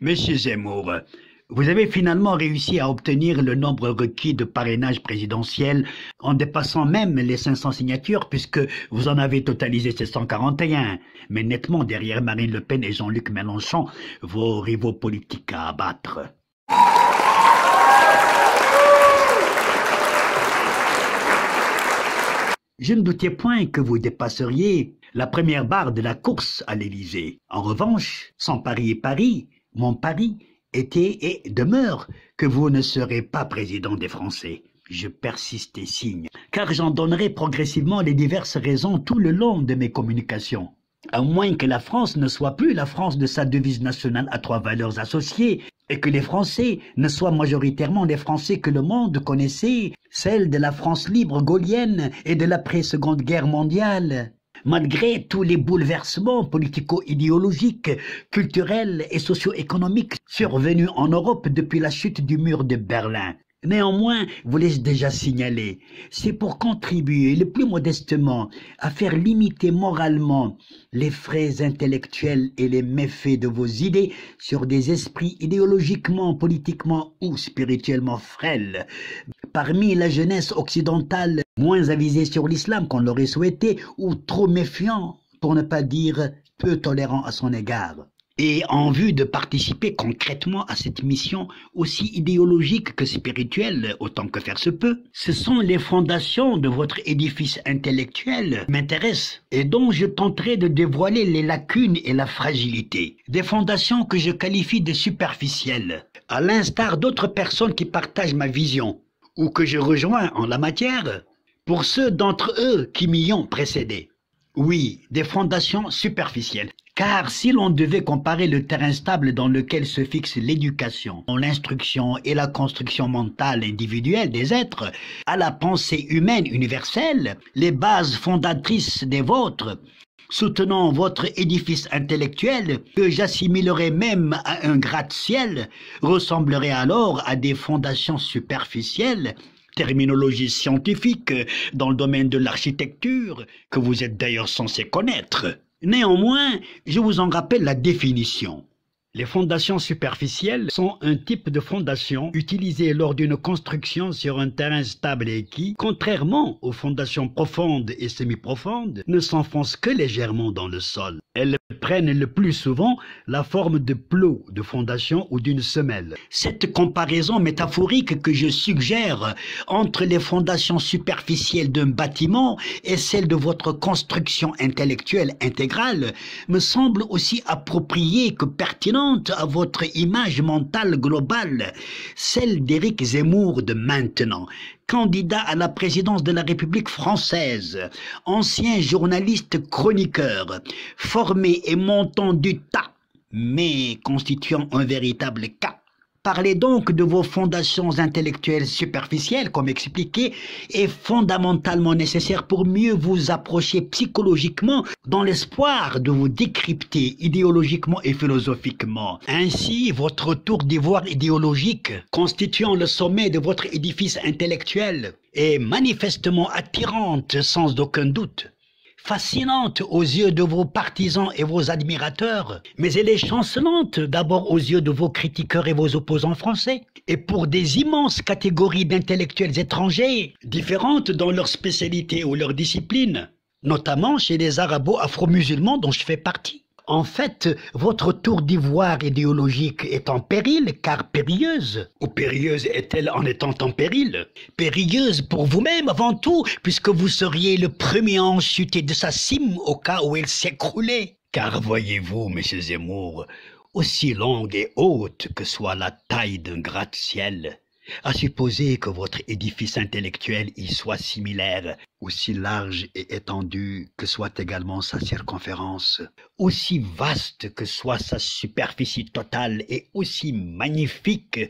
Monsieur Zemmour, vous avez finalement réussi à obtenir le nombre requis de parrainage présidentiel en dépassant même les 500 signatures puisque vous en avez totalisé 741, mais nettement derrière Marine Le Pen et Jean-Luc Mélenchon, vos rivaux politiques à abattre. Je ne doutais point que vous dépasseriez la première barre de la course à l'Élysée. En revanche, sans Paris et Paris, mon pari était et demeure que vous ne serez pas président des Français. Je persiste et signe, car j'en donnerai progressivement les diverses raisons tout le long de mes communications. À moins que la France ne soit plus la France de sa devise nationale à trois valeurs associées, et que les Français ne soient majoritairement les Français que le monde connaissait, celle de la France libre gaulienne et de l'après-seconde guerre mondiale. Malgré tous les bouleversements politico-idéologiques, culturels et socio-économiques survenus en Europe depuis la chute du mur de Berlin, Néanmoins, vous lai déjà signalé, c'est pour contribuer le plus modestement à faire limiter moralement les frais intellectuels et les méfaits de vos idées sur des esprits idéologiquement, politiquement ou spirituellement frêles, parmi la jeunesse occidentale moins avisée sur l'islam qu'on l'aurait souhaité ou trop méfiant, pour ne pas dire peu tolérant à son égard et en vue de participer concrètement à cette mission aussi idéologique que spirituelle, autant que faire se peut, ce sont les fondations de votre édifice intellectuel m'intéressent et dont je tenterai de dévoiler les lacunes et la fragilité. Des fondations que je qualifie de superficielles, à l'instar d'autres personnes qui partagent ma vision, ou que je rejoins en la matière pour ceux d'entre eux qui m'y ont précédé. Oui, des fondations superficielles. Car si l'on devait comparer le terrain stable dans lequel se fixe l'éducation, l'instruction et la construction mentale individuelle des êtres à la pensée humaine universelle, les bases fondatrices des vôtres, soutenant votre édifice intellectuel, que j'assimilerais même à un gratte-ciel, ressemblerait alors à des fondations superficielles, terminologie scientifique dans le domaine de l'architecture, que vous êtes d'ailleurs censé connaître. Néanmoins, je vous en rappelle la définition. Les fondations superficielles sont un type de fondation utilisé lors d'une construction sur un terrain stable et qui, contrairement aux fondations profondes et semi-profondes, ne s'enfoncent que légèrement dans le sol. Elles prennent le plus souvent la forme de plots de fondation ou d'une semelle. Cette comparaison métaphorique que je suggère entre les fondations superficielles d'un bâtiment et celles de votre construction intellectuelle intégrale me semble aussi appropriée que pertinente à votre image mentale globale, celle d'Éric Zemmour de maintenant, candidat à la présidence de la République française, ancien journaliste chroniqueur, formé et montant du tas, mais constituant un véritable cas Parler donc de vos fondations intellectuelles superficielles, comme expliqué, est fondamentalement nécessaire pour mieux vous approcher psychologiquement dans l'espoir de vous décrypter idéologiquement et philosophiquement. Ainsi, votre tour d'ivoire idéologique, constituant le sommet de votre édifice intellectuel, est manifestement attirante sans aucun doute fascinante aux yeux de vos partisans et vos admirateurs, mais elle est chancelante d'abord aux yeux de vos critiqueurs et vos opposants français, et pour des immenses catégories d'intellectuels étrangers, différentes dans leur spécialité ou leur discipline, notamment chez les arabo-afro-musulmans dont je fais partie. En fait, votre tour d'ivoire idéologique est en péril, car périlleuse. Ou périlleuse est-elle en étant en péril Périlleuse pour vous-même avant tout, puisque vous seriez le premier à en chuter de sa cime au cas où elle s'écroulait. Car voyez-vous, monsieur Zemmour, aussi longue et haute que soit la taille d'un gratte-ciel, à supposer que votre édifice intellectuel y soit similaire, aussi large et étendu que soit également sa circonférence, aussi vaste que soit sa superficie totale et aussi magnifique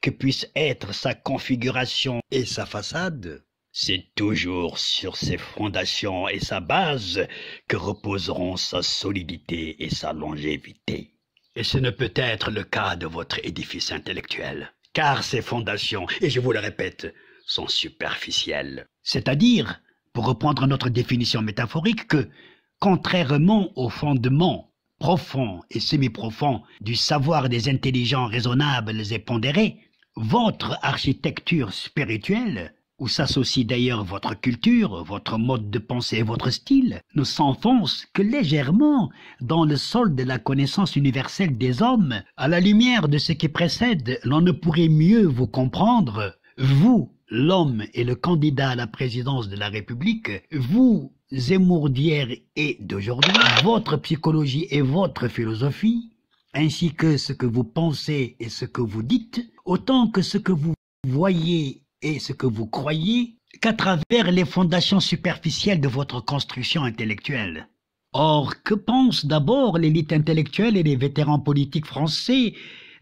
que puisse être sa configuration et sa façade, c'est toujours sur ses fondations et sa base que reposeront sa solidité et sa longévité. Et ce ne peut être le cas de votre édifice intellectuel car ses fondations, et je vous le répète, sont superficielles. C'est-à-dire, pour reprendre notre définition métaphorique, que, contrairement aux fondements profonds et semi-profonds du savoir des intelligents raisonnables et pondérés, votre architecture spirituelle où s'associe d'ailleurs votre culture, votre mode de pensée et votre style, ne s'enfonce que légèrement dans le sol de la connaissance universelle des hommes. À la lumière de ce qui précède, l'on ne pourrait mieux vous comprendre, vous, l'homme et le candidat à la présidence de la République, vous, Zemmour et d'aujourd'hui, votre psychologie et votre philosophie, ainsi que ce que vous pensez et ce que vous dites, autant que ce que vous voyez et ce que vous croyez qu'à travers les fondations superficielles de votre construction intellectuelle. Or, que pensent d'abord l'élite intellectuelle et les vétérans politiques français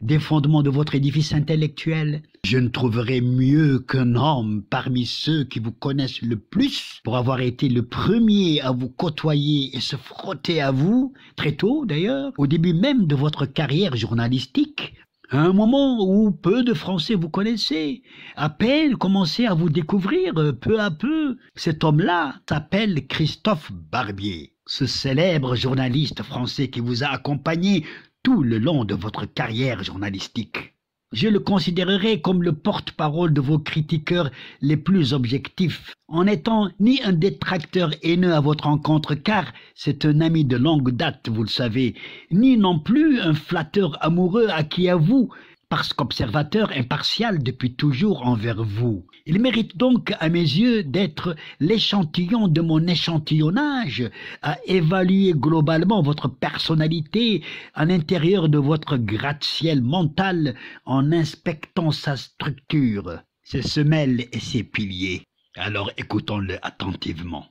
des fondements de votre édifice intellectuel Je ne trouverai mieux qu'un homme parmi ceux qui vous connaissent le plus pour avoir été le premier à vous côtoyer et se frotter à vous, très tôt d'ailleurs, au début même de votre carrière journalistique, à un moment où peu de Français vous connaissez, à peine commencez à vous découvrir euh, peu à peu. Cet homme-là s'appelle Christophe Barbier, ce célèbre journaliste français qui vous a accompagné tout le long de votre carrière journalistique. Je le considérerai comme le porte-parole de vos critiqueurs les plus objectifs, en n'étant ni un détracteur haineux à votre encontre, car c'est un ami de longue date, vous le savez, ni non plus un flatteur amoureux à qui à vous parce qu'observateur impartial depuis toujours envers vous. Il mérite donc à mes yeux d'être l'échantillon de mon échantillonnage, à évaluer globalement votre personnalité à l'intérieur de votre gratte-ciel mental en inspectant sa structure, ses semelles et ses piliers. Alors écoutons-le attentivement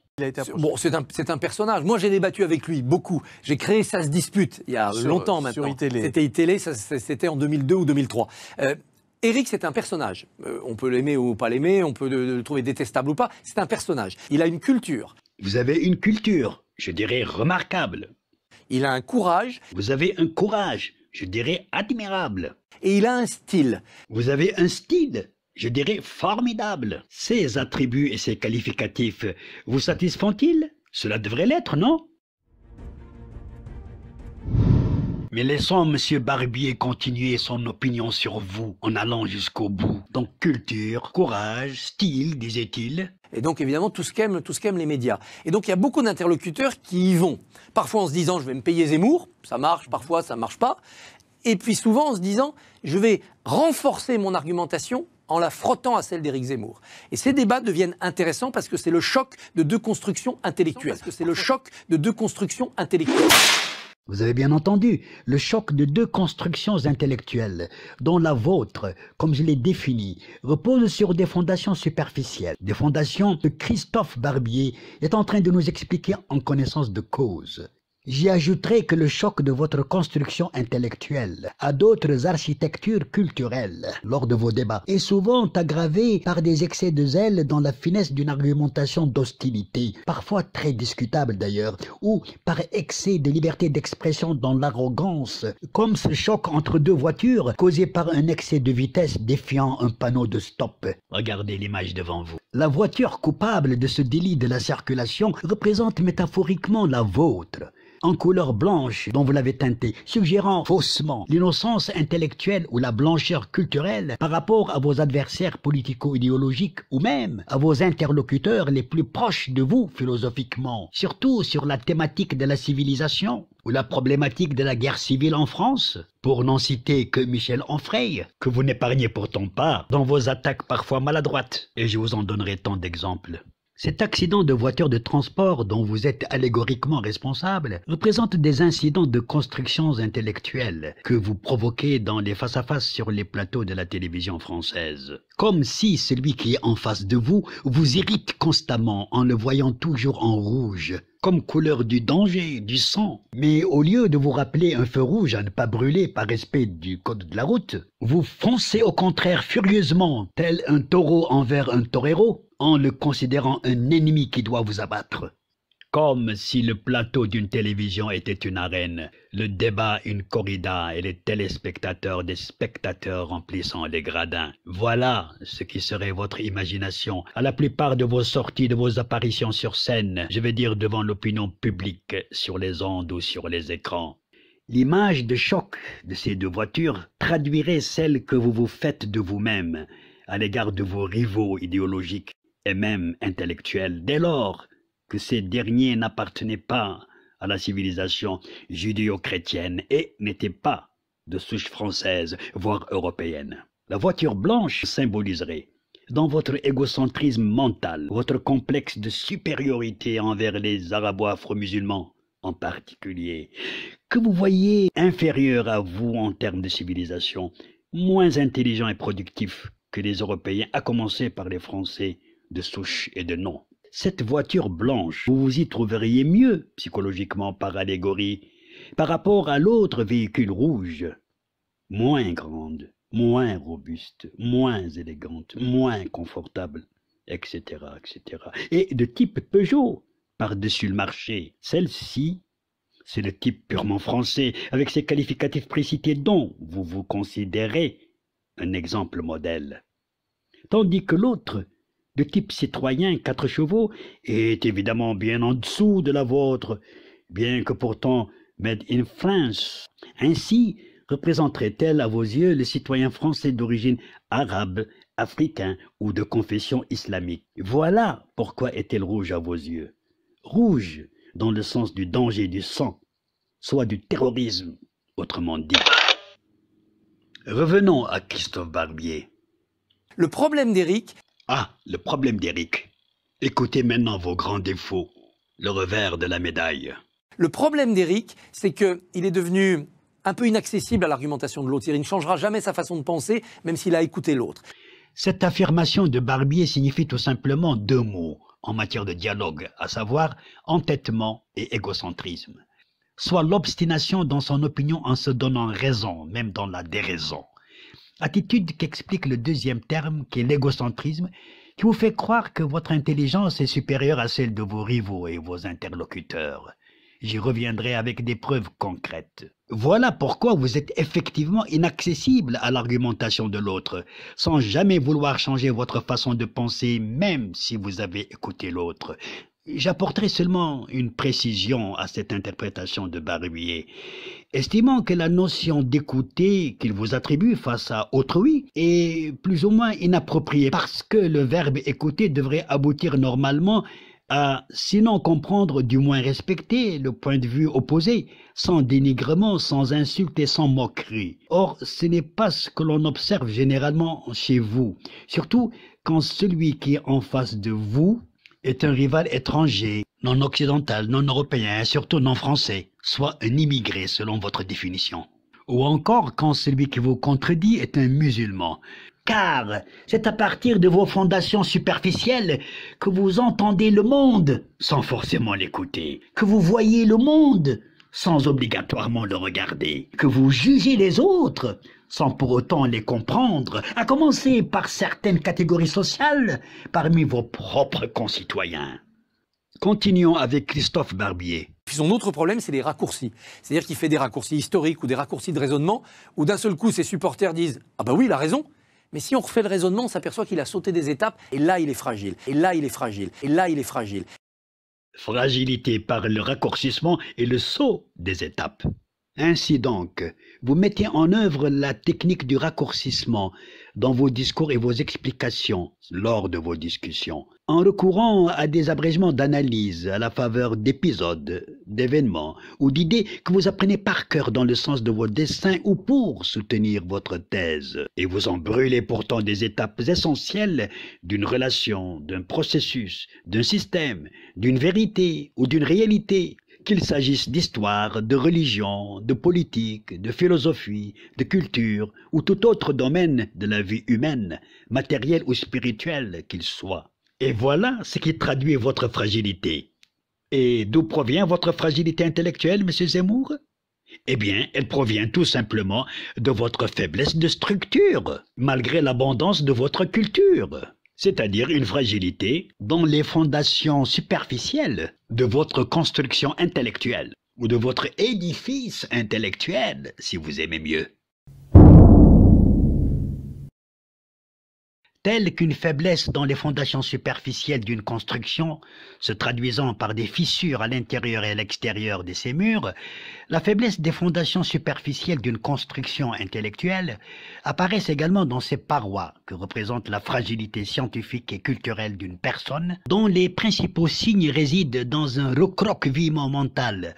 bon, c'est un, personnage. Moi, j'ai débattu avec lui beaucoup. J'ai créé Ça se dispute il y a longtemps maintenant. E. C'était iTélé, e, c'était en 2002 ou 2003. Euh, Eric, c'est un personnage. Euh, on peut l'aimer ou pas l'aimer, on peut le, trouver détestable ou pas. C'est un personnage. Il a une culture. Vous avez une culture, je dirais remarquable. Il a un courage. Vous avez un courage, je dirais admirable. Et il a un style. Vous avez un style, je dirais formidable. Ces attributs et ces qualificatifs vous satisfont-ils Cela devrait l'être, non Mais laissons Monsieur Barbier continuer son opinion sur vous en allant jusqu'au bout. Donc culture, courage, style, disait-il. Et donc évidemment tout ce qu'aiment les médias. Et donc il y a beaucoup d'interlocuteurs qui y vont. Parfois en se disant je vais me payer Zemmour, ça marche, parfois ça marche pas. Et puis souvent en se disant je vais renforcer mon argumentation en la frottant à celle d'Éric Zemmour. Et ces débats deviennent intéressants parce que c'est le choc de deux constructions intellectuelles. Parce que c'est le choc de deux constructions intellectuelles. Vous avez bien entendu, le choc de deux constructions intellectuelles, dont la vôtre, comme je l'ai définie, repose sur des fondations superficielles, des fondations que Christophe Barbier est en train de nous expliquer en connaissance de cause. J'y ajouterai que le choc de votre construction intellectuelle à d'autres architectures culturelles lors de vos débats est souvent aggravé par des excès de zèle dans la finesse d'une argumentation d'hostilité, parfois très discutable d'ailleurs, ou par excès de liberté d'expression dans l'arrogance, comme ce choc entre deux voitures causé par un excès de vitesse défiant un panneau de stop. Regardez l'image devant vous. La voiture coupable de ce délit de la circulation représente métaphoriquement la vôtre en couleur blanche dont vous l'avez teinté, suggérant faussement l'innocence intellectuelle ou la blancheur culturelle par rapport à vos adversaires politico-idéologiques ou même à vos interlocuteurs les plus proches de vous philosophiquement, surtout sur la thématique de la civilisation ou la problématique de la guerre civile en France, pour n'en citer que Michel Onfray, que vous n'épargnez pourtant pas dans vos attaques parfois maladroites, et je vous en donnerai tant d'exemples. Cet accident de voiture de transport dont vous êtes allégoriquement responsable représente des incidents de constructions intellectuelles que vous provoquez dans les face-à-face sur les plateaux de la télévision française. Comme si celui qui est en face de vous vous irrite constamment en le voyant toujours en rouge, comme couleur du danger, du sang. Mais au lieu de vous rappeler un feu rouge à ne pas brûler par respect du code de la route, vous foncez au contraire furieusement, tel un taureau envers un torero, en le considérant un ennemi qui doit vous abattre. Comme si le plateau d'une télévision était une arène, le débat une corrida et les téléspectateurs des spectateurs remplissant les gradins. Voilà ce qui serait votre imagination à la plupart de vos sorties, de vos apparitions sur scène, je veux dire devant l'opinion publique, sur les ondes ou sur les écrans. L'image de choc de ces deux voitures traduirait celle que vous vous faites de vous-même à l'égard de vos rivaux idéologiques et même intellectuels, dès lors que ces derniers n'appartenaient pas à la civilisation judéo-chrétienne et n'étaient pas de souche française, voire européenne. La voiture blanche symboliserait, dans votre égocentrisme mental, votre complexe de supériorité envers les arabo-afro-musulmans en particulier, que vous voyez inférieurs à vous en termes de civilisation, moins intelligent et productif que les Européens, à commencer par les Français de souche et de nom. Cette voiture blanche, vous vous y trouveriez mieux, psychologiquement par allégorie, par rapport à l'autre véhicule rouge, moins grande, moins robuste, moins élégante, moins confortable, etc., etc. Et de type Peugeot, par-dessus le marché. Celle-ci, c'est le type purement français, avec ses qualificatifs précités dont vous vous considérez un exemple modèle. Tandis que l'autre, de type citoyen quatre chevaux est évidemment bien en dessous de la vôtre, bien que pourtant made in France. Ainsi représenterait-elle à vos yeux les citoyens français d'origine arabe, africain ou de confession islamique. Voilà pourquoi est-elle rouge à vos yeux. Rouge dans le sens du danger du sang, soit du terrorisme, autrement dit. Revenons à Christophe Barbier. Le problème d'Éric, ah, le problème d'Eric. Écoutez maintenant vos grands défauts, le revers de la médaille. Le problème d'Eric, c'est qu'il est devenu un peu inaccessible à l'argumentation de l'autre. Il ne changera jamais sa façon de penser, même s'il a écouté l'autre. Cette affirmation de Barbier signifie tout simplement deux mots en matière de dialogue, à savoir entêtement et égocentrisme. Soit l'obstination dans son opinion en se donnant raison, même dans la déraison. Attitude qu'explique le deuxième terme, qui est l'égocentrisme, qui vous fait croire que votre intelligence est supérieure à celle de vos rivaux et vos interlocuteurs. J'y reviendrai avec des preuves concrètes. Voilà pourquoi vous êtes effectivement inaccessible à l'argumentation de l'autre, sans jamais vouloir changer votre façon de penser, même si vous avez écouté l'autre. J'apporterai seulement une précision à cette interprétation de Barbier, estimant que la notion d'écouter qu'il vous attribue face à autrui est plus ou moins inappropriée, parce que le verbe écouter devrait aboutir normalement à, sinon comprendre, du moins respecter le point de vue opposé, sans dénigrement, sans insulte et sans moquerie. Or, ce n'est pas ce que l'on observe généralement chez vous, surtout quand celui qui est en face de vous est un rival étranger, non occidental, non européen, et surtout non français, soit un immigré selon votre définition. Ou encore quand celui qui vous contredit est un musulman. Car c'est à partir de vos fondations superficielles que vous entendez le monde, sans forcément l'écouter, que vous voyez le monde, sans obligatoirement le regarder, que vous jugez les autres sans pour autant les comprendre, à commencer par certaines catégories sociales parmi vos propres concitoyens. Continuons avec Christophe Barbier. Puis son autre problème, c'est les raccourcis. C'est-à-dire qu'il fait des raccourcis historiques ou des raccourcis de raisonnement, où d'un seul coup, ses supporters disent Ah bah oui, il a raison. Mais si on refait le raisonnement, on s'aperçoit qu'il a sauté des étapes, et là, il est fragile. Et là, il est fragile. Et là, il est fragile fragilité par le raccourcissement et le saut des étapes. Ainsi donc, vous mettez en œuvre la technique du raccourcissement, dans vos discours et vos explications lors de vos discussions, en recourant à des abrégements d'analyse à la faveur d'épisodes, d'événements ou d'idées que vous apprenez par cœur dans le sens de vos dessins ou pour soutenir votre thèse, et vous en brûlez pourtant des étapes essentielles d'une relation, d'un processus, d'un système, d'une vérité ou d'une réalité, qu'il s'agisse d'histoire, de religion, de politique, de philosophie, de culture ou tout autre domaine de la vie humaine, matérielle ou spirituelle qu'il soit. Et voilà ce qui traduit votre fragilité. Et d'où provient votre fragilité intellectuelle, monsieur Zemmour eh bien, elle provient tout simplement de votre faiblesse de structure, malgré l'abondance de votre culture c'est-à-dire une fragilité dans les fondations superficielles de votre construction intellectuelle ou de votre édifice intellectuel, si vous aimez mieux. telle qu'une faiblesse dans les fondations superficielles d'une construction, se traduisant par des fissures à l'intérieur et à l'extérieur de ses murs, la faiblesse des fondations superficielles d'une construction intellectuelle apparaissent également dans ses parois, que représente la fragilité scientifique et culturelle d'une personne, dont les principaux signes résident dans un recroquevillement mental,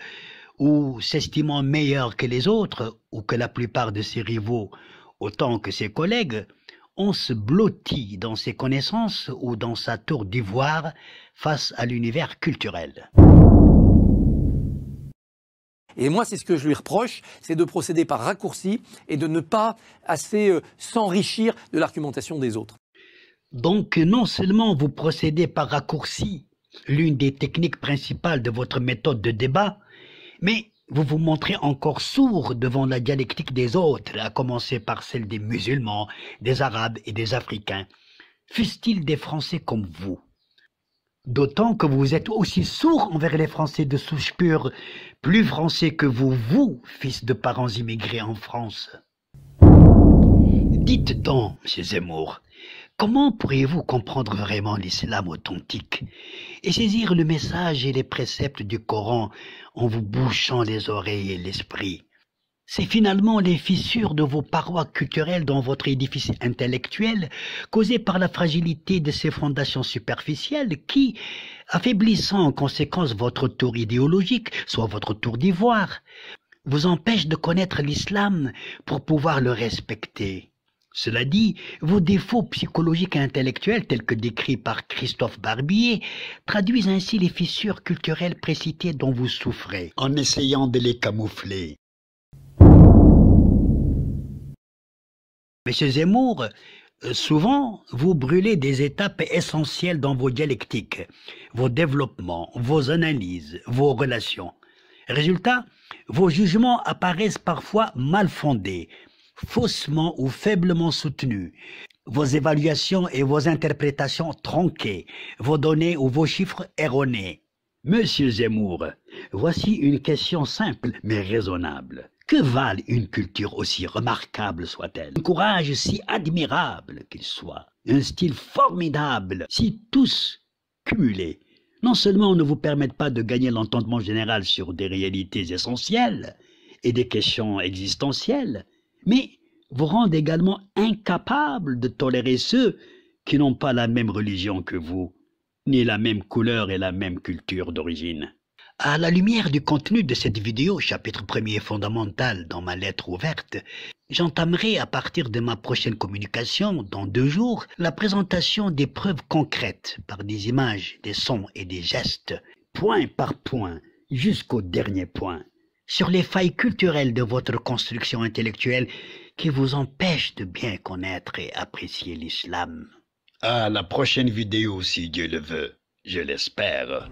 ou s'estimant meilleur que les autres, ou que la plupart de ses rivaux, autant que ses collègues, on se blottit dans ses connaissances ou dans sa tour d'ivoire face à l'univers culturel. Et moi, c'est ce que je lui reproche, c'est de procéder par raccourci et de ne pas assez euh, s'enrichir de l'argumentation des autres. Donc, non seulement vous procédez par raccourci, l'une des techniques principales de votre méthode de débat, mais vous vous montrez encore sourd devant la dialectique des autres, à commencer par celle des musulmans, des arabes et des africains, fussent-ils des Français comme vous. D'autant que vous êtes aussi sourd envers les Français de souche pure, plus Français que vous, vous, fils de parents immigrés en France. Dites donc, M. Zemmour, comment pourriez-vous comprendre vraiment l'islam authentique et saisir le message et les préceptes du Coran en vous bouchant les oreilles et l'esprit. C'est finalement les fissures de vos parois culturelles dans votre édifice intellectuel, causées par la fragilité de ces fondations superficielles qui, affaiblissant en conséquence votre tour idéologique, soit votre tour d'ivoire, vous empêchent de connaître l'islam pour pouvoir le respecter. Cela dit, vos défauts psychologiques et intellectuels tels que décrits par Christophe Barbier traduisent ainsi les fissures culturelles précitées dont vous souffrez en essayant de les camoufler. Monsieur Zemmour, euh, souvent vous brûlez des étapes essentielles dans vos dialectiques, vos développements, vos analyses, vos relations. Résultat, vos jugements apparaissent parfois mal fondés, faussement ou faiblement soutenues, vos évaluations et vos interprétations tronquées, vos données ou vos chiffres erronés. Monsieur Zemmour, voici une question simple mais raisonnable. Que valent une culture aussi remarquable soit-elle, un courage si admirable qu'il soit, un style formidable, si tous cumulés, non seulement ne vous permettent pas de gagner l'entendement général sur des réalités essentielles et des questions existentielles, mais vous rendent également incapables de tolérer ceux qui n'ont pas la même religion que vous, ni la même couleur et la même culture d'origine. À la lumière du contenu de cette vidéo, chapitre premier fondamental dans ma lettre ouverte, j'entamerai à partir de ma prochaine communication, dans deux jours, la présentation des preuves concrètes par des images, des sons et des gestes, point par point, jusqu'au dernier point sur les failles culturelles de votre construction intellectuelle qui vous empêchent de bien connaître et apprécier l'islam. À la prochaine vidéo si Dieu le veut, je l'espère.